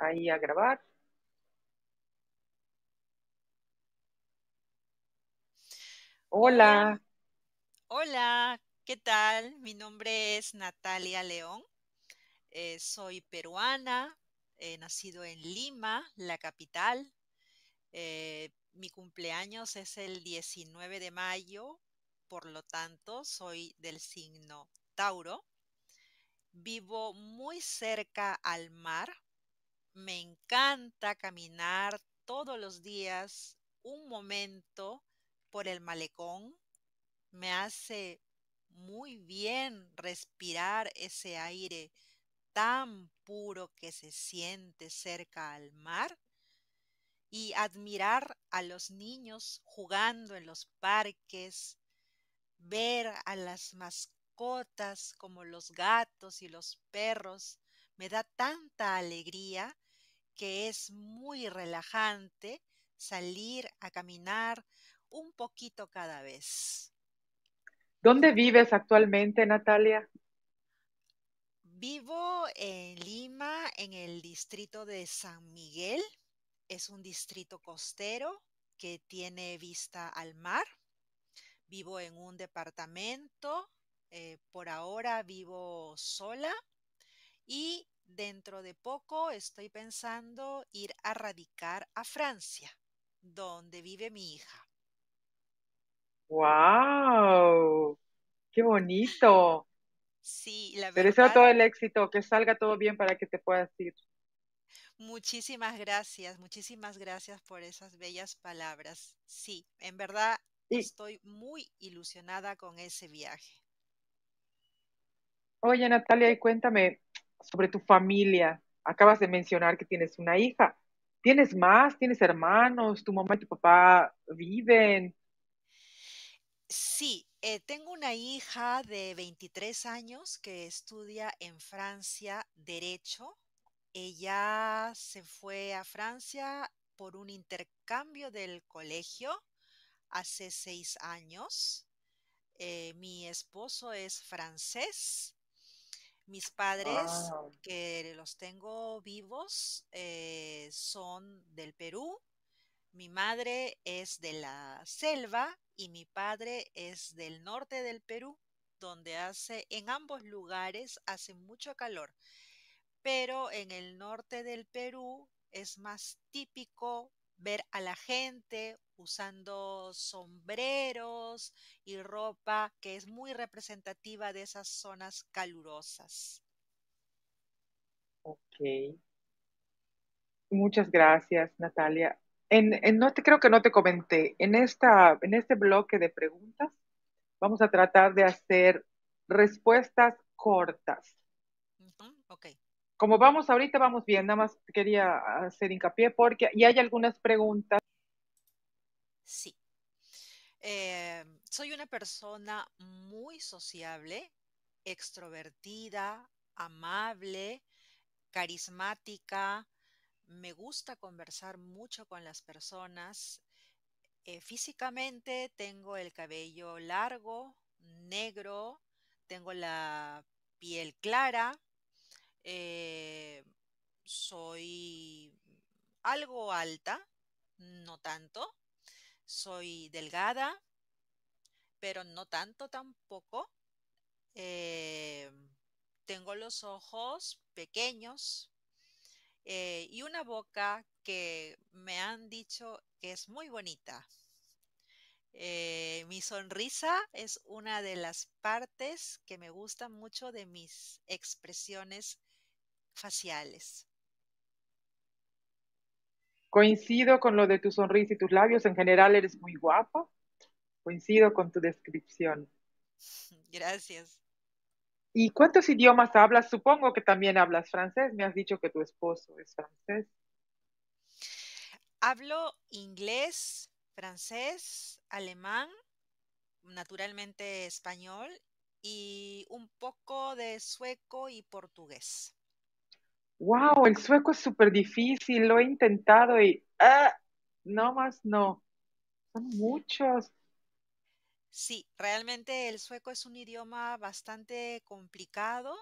ahí a grabar. Hola. Hola, ¿qué tal? Mi nombre es Natalia León. Eh, soy peruana, He nacido en Lima, la capital. Eh, mi cumpleaños es el 19 de mayo, por lo tanto, soy del signo Tauro. Vivo muy cerca al mar, me encanta caminar todos los días un momento por el malecón. Me hace muy bien respirar ese aire tan puro que se siente cerca al mar y admirar a los niños jugando en los parques, ver a las mascotas como los gatos y los perros, me da tanta alegría que es muy relajante salir a caminar un poquito cada vez. ¿Dónde vives actualmente, Natalia? Vivo en Lima, en el distrito de San Miguel. Es un distrito costero que tiene vista al mar. Vivo en un departamento. Eh, por ahora vivo sola y Dentro de poco estoy pensando ir a radicar a Francia, donde vive mi hija. ¡Wow! ¡Qué bonito! Sí, la verdad. Pero todo el éxito, que salga todo bien para que te puedas ir. Muchísimas gracias, muchísimas gracias por esas bellas palabras. Sí, en verdad estoy muy ilusionada con ese viaje. Oye, Natalia, y cuéntame, sobre tu familia. Acabas de mencionar que tienes una hija. ¿Tienes más? ¿Tienes hermanos? ¿Tu mamá y tu papá viven? Sí, eh, tengo una hija de 23 años que estudia en Francia Derecho. Ella se fue a Francia por un intercambio del colegio hace seis años. Eh, mi esposo es francés mis padres, que los tengo vivos, eh, son del Perú, mi madre es de la selva y mi padre es del norte del Perú, donde hace, en ambos lugares hace mucho calor, pero en el norte del Perú es más típico ver a la gente usando sombreros y ropa que es muy representativa de esas zonas calurosas. Ok. Muchas gracias, Natalia. En, no te, creo que no te comenté. En, esta, en este bloque de preguntas vamos a tratar de hacer respuestas cortas. Ok. Como vamos ahorita, vamos bien. Nada más quería hacer hincapié porque y hay algunas preguntas Sí. Eh, soy una persona muy sociable, extrovertida, amable, carismática. Me gusta conversar mucho con las personas. Eh, físicamente tengo el cabello largo, negro, tengo la piel clara, eh, soy algo alta, no tanto, soy delgada, pero no tanto tampoco. Eh, tengo los ojos pequeños eh, y una boca que me han dicho que es muy bonita. Eh, mi sonrisa es una de las partes que me gustan mucho de mis expresiones faciales. Coincido con lo de tu sonrisa y tus labios. En general eres muy guapa. Coincido con tu descripción. Gracias. ¿Y cuántos idiomas hablas? Supongo que también hablas francés. Me has dicho que tu esposo es francés. Hablo inglés, francés, alemán, naturalmente español y un poco de sueco y portugués wow, el sueco es súper difícil, lo he intentado y ah, no más no. Son muchos. Sí, realmente el sueco es un idioma bastante complicado,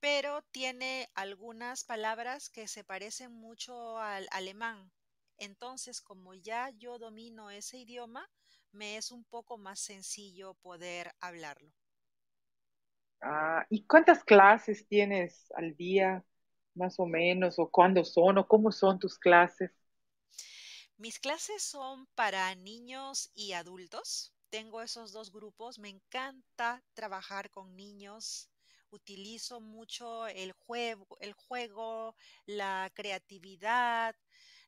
pero tiene algunas palabras que se parecen mucho al alemán. Entonces, como ya yo domino ese idioma, me es un poco más sencillo poder hablarlo. Ah, ¿y cuántas clases tienes al día? más o menos, o cuándo son, o cómo son tus clases? Mis clases son para niños y adultos. Tengo esos dos grupos. Me encanta trabajar con niños. Utilizo mucho el juego, el juego la creatividad,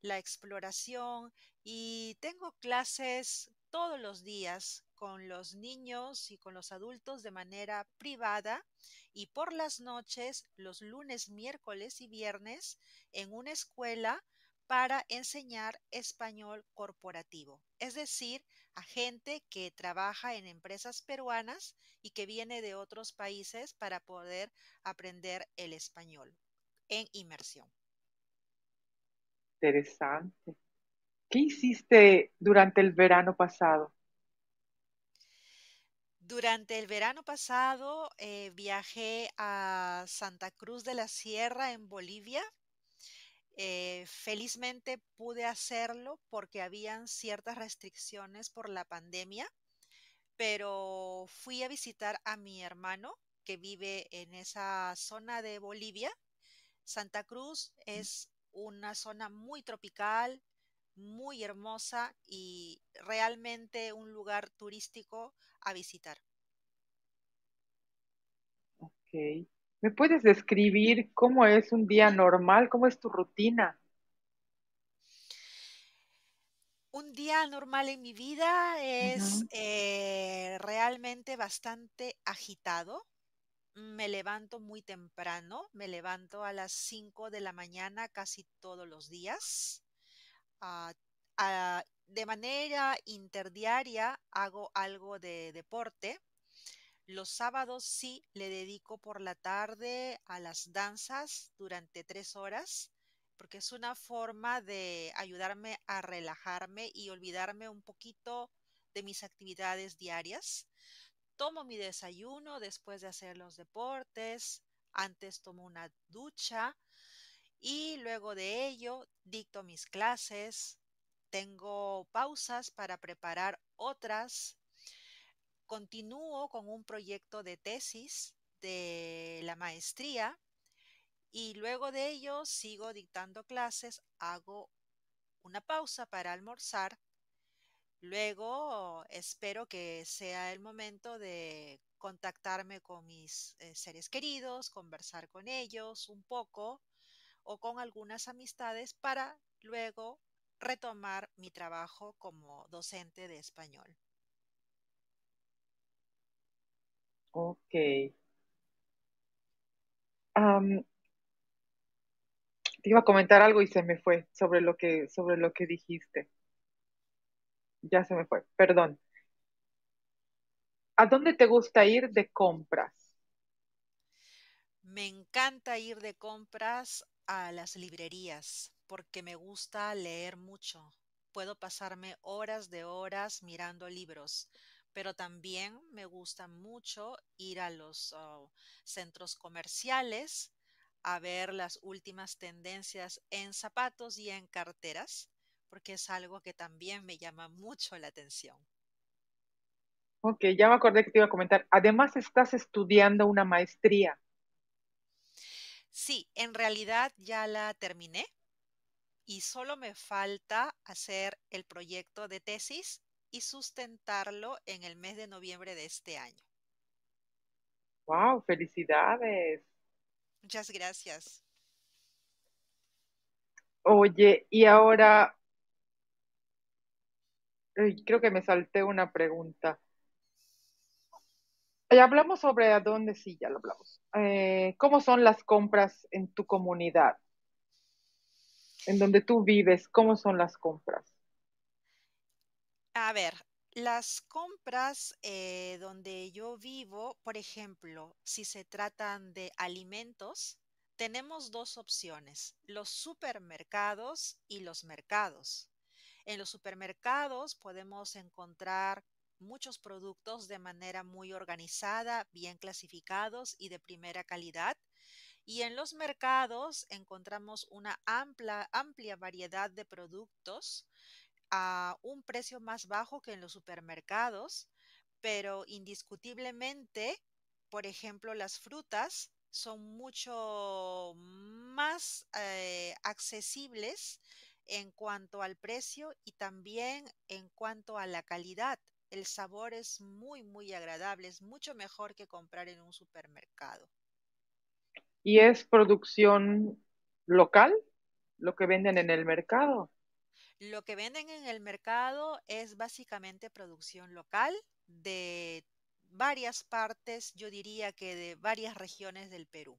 la exploración y tengo clases todos los días con los niños y con los adultos de manera privada y por las noches, los lunes, miércoles y viernes, en una escuela para enseñar español corporativo, es decir, a gente que trabaja en empresas peruanas y que viene de otros países para poder aprender el español en inmersión. Interesante. ¿Qué hiciste durante el verano pasado? Durante el verano pasado eh, viajé a Santa Cruz de la Sierra en Bolivia. Eh, felizmente pude hacerlo porque habían ciertas restricciones por la pandemia, pero fui a visitar a mi hermano que vive en esa zona de Bolivia. Santa Cruz es una zona muy tropical, muy hermosa y realmente un lugar turístico a visitar. Ok. ¿Me puedes describir cómo es un día normal? ¿Cómo es tu rutina? Un día normal en mi vida es eh, realmente bastante agitado. Me levanto muy temprano, me levanto a las 5 de la mañana casi todos los días. Ah, ah, de manera interdiaria hago algo de deporte. Los sábados sí le dedico por la tarde a las danzas durante tres horas, porque es una forma de ayudarme a relajarme y olvidarme un poquito de mis actividades diarias. Tomo mi desayuno después de hacer los deportes, antes tomo una ducha, y luego de ello dicto mis clases, tengo pausas para preparar otras, continúo con un proyecto de tesis de la maestría y luego de ello sigo dictando clases, hago una pausa para almorzar, luego espero que sea el momento de contactarme con mis eh, seres queridos, conversar con ellos un poco o con algunas amistades para luego retomar mi trabajo como docente de español. Ok. te iba a comentar algo y se me fue sobre lo que, sobre lo que dijiste. Ya se me fue, perdón. ¿A dónde te gusta ir de compras? Me encanta ir de compras a las librerías porque me gusta leer mucho. Puedo pasarme horas de horas mirando libros, pero también me gusta mucho ir a los oh, centros comerciales a ver las últimas tendencias en zapatos y en carteras, porque es algo que también me llama mucho la atención. Ok, ya me acordé que te iba a comentar. Además, estás estudiando una maestría. Sí, en realidad ya la terminé y solo me falta hacer el proyecto de tesis y sustentarlo en el mes de noviembre de este año. ¡Wow! ¡Felicidades! Muchas gracias. Oye, y ahora creo que me salté una pregunta. Eh, hablamos sobre a dónde, sí, ya lo hablamos. Eh, ¿Cómo son las compras en tu comunidad? En donde tú vives, ¿cómo son las compras? A ver, las compras eh, donde yo vivo, por ejemplo, si se tratan de alimentos, tenemos dos opciones, los supermercados y los mercados. En los supermercados podemos encontrar muchos productos de manera muy organizada, bien clasificados y de primera calidad. Y en los mercados encontramos una amplia, variedad de productos a un precio más bajo que en los supermercados, pero indiscutiblemente, por ejemplo, las frutas son mucho más eh, accesibles en cuanto al precio y también en cuanto a la calidad. El sabor es muy, muy agradable, es mucho mejor que comprar en un supermercado. ¿Y es producción local lo que venden en el mercado? Lo que venden en el mercado es básicamente producción local de varias partes, yo diría que de varias regiones del Perú.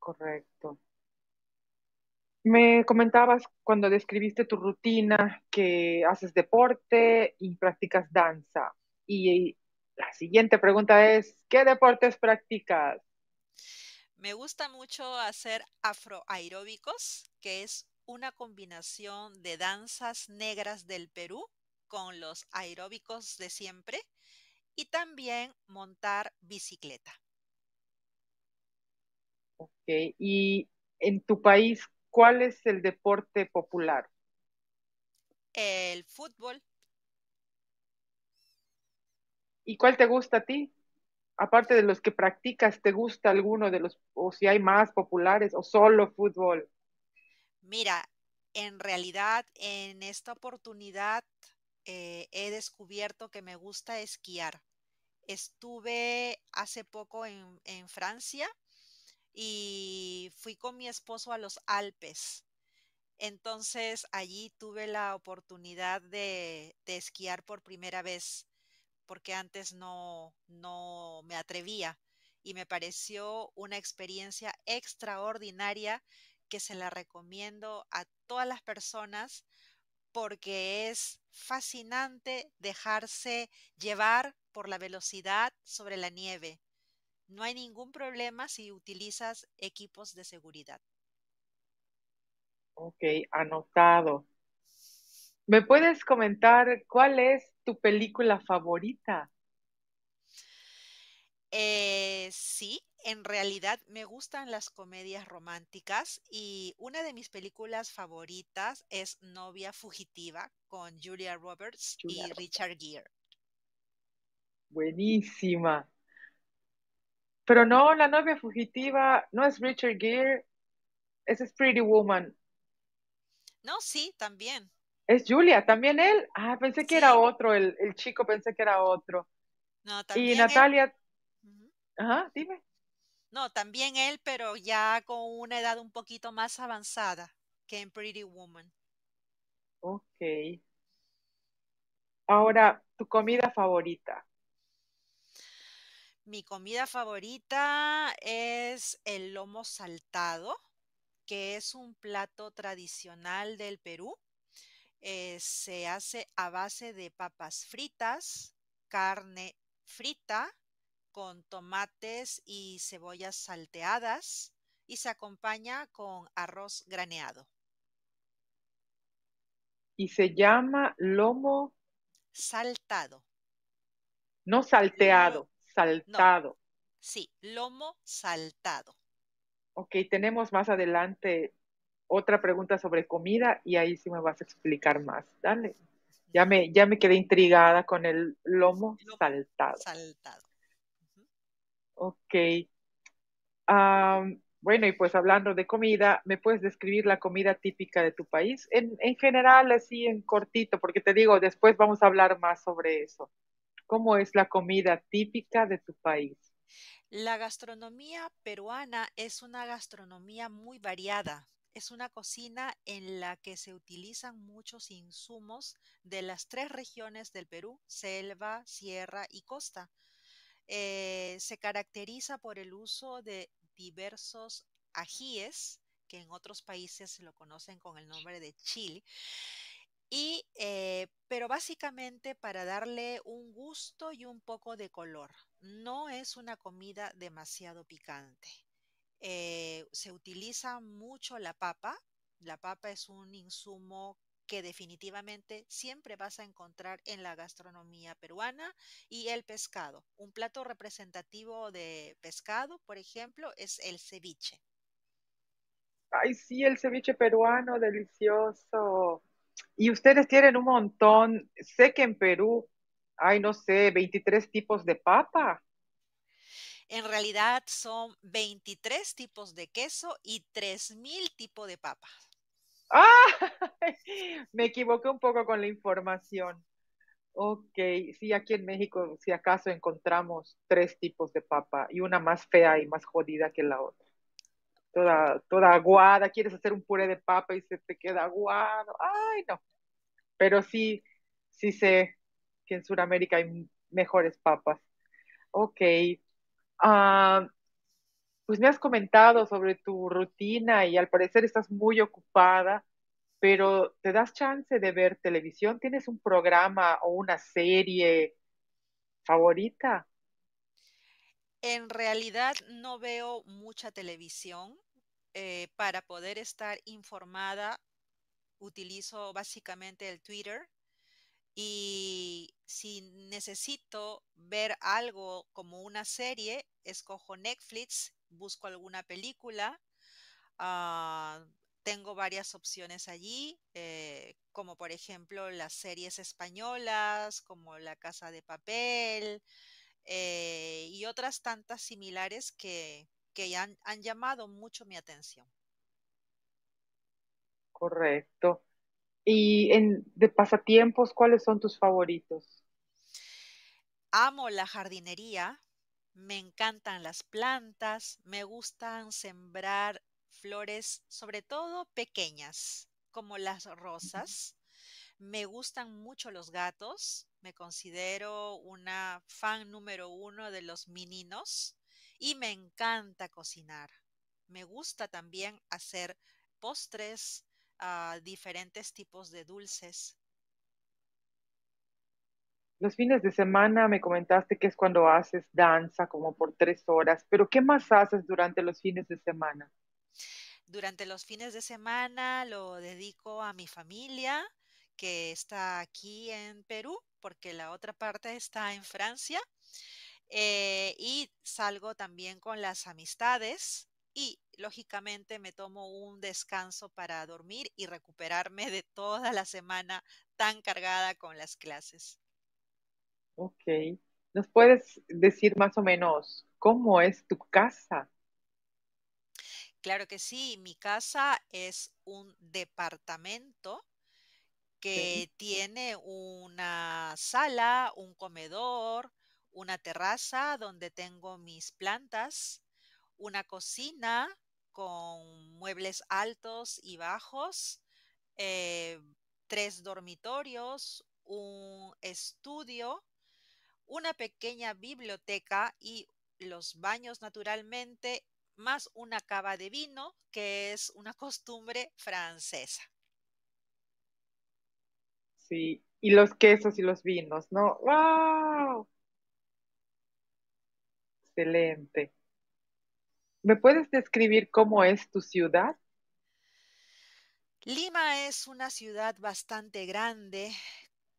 Correcto. Me comentabas cuando describiste tu rutina que haces deporte y practicas danza. Y la siguiente pregunta es, ¿qué deportes practicas? Me gusta mucho hacer afroaeróbicos, que es una combinación de danzas negras del Perú con los aeróbicos de siempre y también montar bicicleta. Ok, y en tu país, ¿Cuál es el deporte popular? El fútbol. ¿Y cuál te gusta a ti? Aparte de los que practicas, ¿te gusta alguno de los, o si hay más populares, o solo fútbol? Mira, en realidad, en esta oportunidad eh, he descubierto que me gusta esquiar. Estuve hace poco en Francia y fui con mi esposo a los Alpes. Entonces allí tuve la oportunidad de, esquiar por primera vez porque antes no, no me atrevía y me pareció una experiencia extraordinaria que se la recomiendo a todas las personas porque es fascinante dejarse llevar por la velocidad sobre la nieve no hay ningún problema si utilizas equipos de seguridad. Ok, anotado. ¿Me puedes comentar cuál es tu película favorita? Eh, sí, en realidad me gustan las comedias románticas y una de mis películas favoritas es Novia Fugitiva con Julia Roberts y Richard Gere. Buenísima. Pero no, la novia fugitiva no es Richard Gere, es Pretty Woman. No, sí, también. Es Julia, también él. Ah, pensé que era otro, el, el, chico pensé que era otro. No, también. Y Natalia. Ajá, dime. No, también él, pero ya con una edad un poquito más avanzada que en Pretty Woman. Ok. Ahora, tu comida favorita. Mi comida favorita es el lomo saltado, que es un plato tradicional del Perú. Eh, se hace a base de papas fritas, carne frita con tomates y cebollas salteadas y se acompaña con arroz graneado. Y se llama lomo saltado. No salteado saltado. Sí, lomo saltado. Ok, tenemos más adelante otra pregunta sobre comida y ahí sí me vas a explicar más. Dale. Ya me, quedé intrigada con el lomo, saltado. Saltado. Ok. bueno, y pues hablando de comida, ¿me puedes describir la comida típica de tu país? En, en general, así en cortito, porque te digo, después vamos a hablar más sobre eso. ¿Cómo es la comida típica de tu país? La gastronomía peruana es una gastronomía muy variada. Es una cocina en la que se utilizan muchos insumos de las tres regiones del Perú, selva, sierra y costa. Eh, se caracteriza por el uso de diversos ajíes, que en otros países se lo conocen con el nombre de chile, y, eh, pero básicamente para darle un gusto y un poco de color. No es una comida demasiado picante. Eh, se utiliza mucho la papa. La papa es un insumo que definitivamente siempre vas a encontrar en la gastronomía peruana y el pescado. Un plato representativo de pescado, por ejemplo, es el ceviche. Ay, sí, el ceviche peruano, delicioso y ustedes tienen un montón, sé que en Perú hay, no sé, 23 tipos de papa. En realidad son 23 tipos de queso y 3.000 tipos de papa. ¡Ah! Me equivoqué un poco con la información. Ok, sí, aquí en México, si acaso encontramos tres tipos de papa y una más fea y más jodida que la otra toda, toda aguada, quieres hacer un puré de papa y se te queda aguado, ay no, pero sí, sí sé que en Sudamérica hay mejores papas. Ok, ah, pues me has comentado sobre tu rutina y al parecer estás muy ocupada, pero ¿te das chance de ver televisión? ¿Tienes un programa o una serie favorita? En realidad no veo mucha televisión. Eh, para poder estar informada, utilizo básicamente el Twitter. Y si necesito ver algo como una serie, escojo Netflix, busco alguna película. Ah, tengo varias opciones allí, eh, como por ejemplo las series españolas, como La Casa de Papel, eh, y otras tantas similares que, que han, han, llamado mucho mi atención. Correcto. Y en, de pasatiempos, ¿cuáles son tus favoritos? Amo la jardinería, me encantan las plantas, me gustan sembrar flores, sobre todo pequeñas, como las rosas. Me gustan mucho los gatos, me considero una fan número uno de los mininos y me encanta cocinar. Me gusta también hacer postres, ah, diferentes tipos de dulces. Los fines de semana me comentaste que es cuando haces danza como por tres horas, pero ¿qué más haces durante los fines de semana? Durante los fines de semana lo dedico a mi familia, que está aquí en Perú, porque la otra parte está en Francia. Eh, y salgo también con las amistades y lógicamente me tomo un descanso para dormir y recuperarme de toda la semana tan cargada con las clases. Ok. ¿Nos puedes decir más o menos cómo es tu casa? Claro que sí, mi casa es un departamento que tiene una sala, un comedor, una terraza donde tengo mis plantas, una cocina con muebles altos y bajos, eh, tres dormitorios, un estudio, una pequeña biblioteca y los baños naturalmente, más una cava de vino, que es una costumbre francesa. Sí, y los quesos y los vinos, ¿no? ¡Wow! Excelente. ¿Me puedes describir cómo es tu ciudad? Lima es una ciudad bastante grande,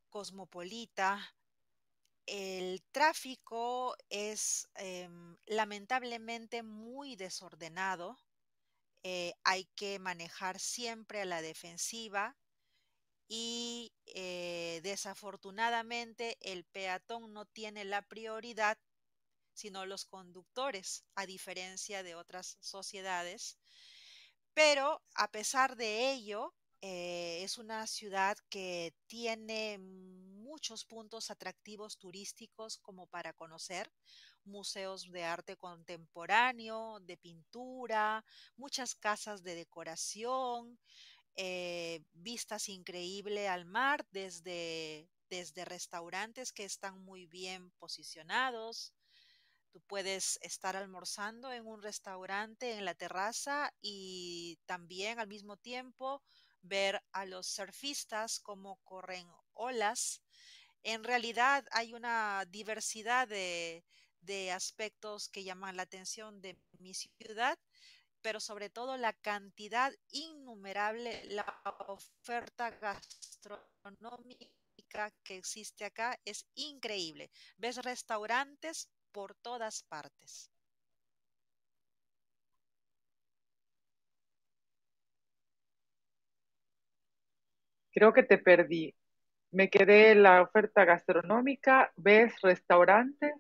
cosmopolita. El tráfico es em, lamentablemente muy desordenado. Eh, hay que manejar siempre a la defensiva y eh, desafortunadamente el peatón no tiene la prioridad, sino los conductores, a diferencia de otras sociedades. Pero a pesar de ello, eh, es una ciudad que tiene muchos puntos atractivos turísticos como para conocer, museos de arte contemporáneo, de pintura, muchas casas de decoración, eh, vistas increíbles al mar desde, desde restaurantes que están muy bien posicionados. Tú puedes estar almorzando en un restaurante en la terraza y también al mismo tiempo ver a los surfistas cómo corren olas. En realidad hay una diversidad de, de aspectos que llaman la atención de mi ciudad pero sobre todo la cantidad innumerable, la oferta gastronómica que existe acá es increíble. Ves restaurantes por todas partes. Creo que te perdí. Me quedé la oferta gastronómica, ves restaurantes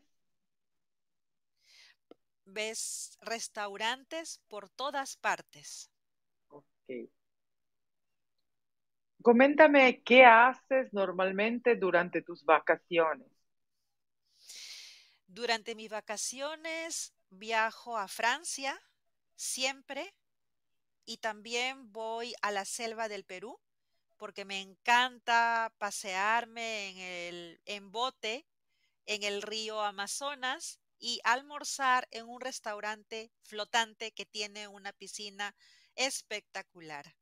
ves restaurantes por todas partes. Ok. Coméntame qué haces normalmente durante tus vacaciones. Durante mis vacaciones viajo a Francia siempre y también voy a la selva del Perú porque me encanta pasearme en, el, en bote en el río Amazonas y almorzar en un restaurante flotante que tiene una piscina espectacular.